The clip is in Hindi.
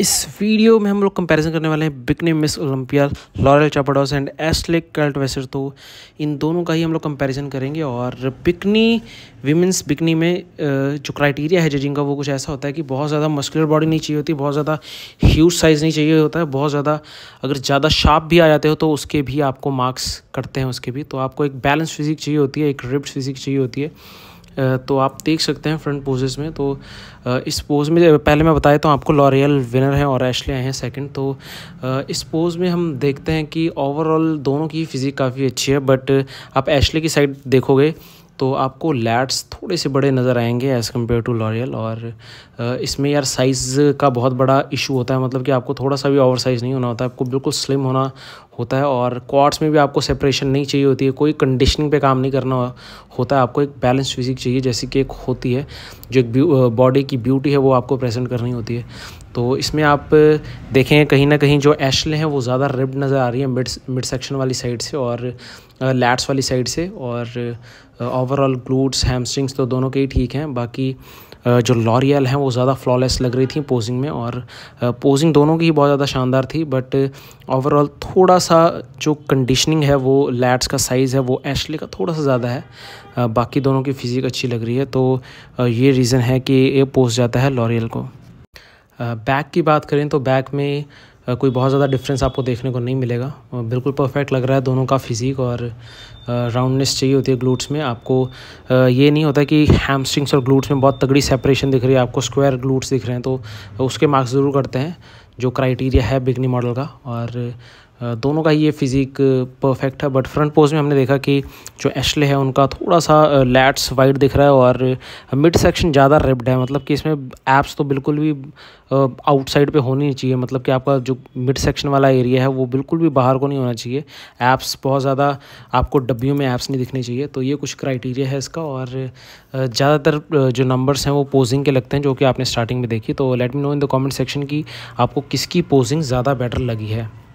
इस वीडियो में हम लोग कंपैरिजन करने वाले हैं बिकने Miss Olympia Laurel Chapados and एस्टलिक कर्ल्ट वेसर तो इन दोनों का ही हम लोग कंपैरिजन करेंगे और बिकनी विमेंस बिकनी में जो क्राइटेरिया है जजिंग का वो कुछ ऐसा होता है कि बहुत ज़्यादा मस्कुलर बॉडी नहीं चाहिए होती बहुत ज़्यादा ह्यूज साइज़ नहीं चाहिए होता है बहुत ज़्यादा अगर ज़्यादा शार्प भी आ जाते हो तो उसके भी आपको मार्क्स कटते हैं उसके भी तो आपको एक बैलेंस फिजिक चाहिए होती है एक रिप्ड फिजिक चाहिए होती है तो आप देख सकते हैं फ्रंट पोजेज़ में तो इस पोज़ में पहले मैं बताया तो आपको लॉरियल विनर हैं और एशले आए हैं सेकंड तो इस पोज़ में हम देखते हैं कि ओवरऑल दोनों की फिज़िक काफ़ी अच्छी है बट आप एशले की साइड देखोगे तो आपको लैट्स थोड़े से बड़े नज़र आएंगे एज़ कम्पेयर टू लॉरियल और इसमें यार साइज़ का बहुत बड़ा इशू होता है मतलब कि आपको थोड़ा सा भी ओवर साइज़ नहीं होना होता है आपको बिल्कुल स्लिम होना होता है और क्वार्ट्स में भी आपको सेपरेशन नहीं चाहिए होती है कोई कंडीशनिंग पे काम नहीं करना होता है आपको एक बैलेंस फिजिक चाहिए जैसे कि एक होती है जो एक बॉडी की ब्यूटी है वो आपको प्रेजेंट करनी होती है तो इसमें आप देखें कहीं ना कहीं जो एशले हैं वो ज़्यादा रिब्ड नज़र आ रही है मिड मिड सेक्शन वाली साइड से और लैट्स वाली साइड से और ओवरऑल ग्लूट्स हैमस्ट्रिंग्स तो दोनों के ही ठीक हैं बाकी जो लॉरियल हैं वो ज़्यादा फ्लॉलेस लग रही थी पोजिंग में और पोजिंग दोनों की ही बहुत ज़्यादा शानदार थी बट ओवरऑल थोड़ा सा सा जो कंडीशनिंग है वो लैट्स का साइज़ है वो एशले का थोड़ा सा ज़्यादा है बाकी दोनों की फिजिक अच्छी लग रही है तो ये रीज़न है कि ये पोस्ट जाता है लॉरियल को बैक की बात करें तो बैक में कोई बहुत ज़्यादा डिफरेंस आपको देखने को नहीं मिलेगा बिल्कुल परफेक्ट लग रहा है दोनों का फिजिक और राउंडनेस चाहिए होती है ग्लूट्स में आपको ये नहीं होता कि हैमस्ट्रिंग्स और ग्लूट्स में बहुत तगड़ी सेपरेशन दिख रही है आपको स्क्वायर ग्लूट्स दिख रहे हैं तो उसके मार्क्स ज़रूर करते हैं जो क्राइटेरिया है बिगनी मॉडल का और दोनों का ही ये फिज़िक परफेक्ट है बट फ्रंट पोज में हमने देखा कि जो एशले है उनका थोड़ा सा लैट्स वाइड दिख रहा है और मिड सेक्शन ज़्यादा रिप्ड है मतलब कि इसमें एप्स तो बिल्कुल भी आउटसाइड पे होनी चाहिए मतलब कि आपका जो मिड सेक्शन वाला एरिया है वो बिल्कुल भी बाहर को नहीं होना चाहिए ऐप्स बहुत ज़्यादा आपको डब्बियों में ऐप्स नहीं दिखने चाहिए तो ये कुछ क्राइटेरिया है इसका और ज़्यादातर जो नंबर्स हैं वो पोजिंग के लगते हैं जो कि आपने स्टार्टिंग में देखी तो let me know in the comment section की आपको किसकी पोजिंग ज़्यादा बेटर लगी है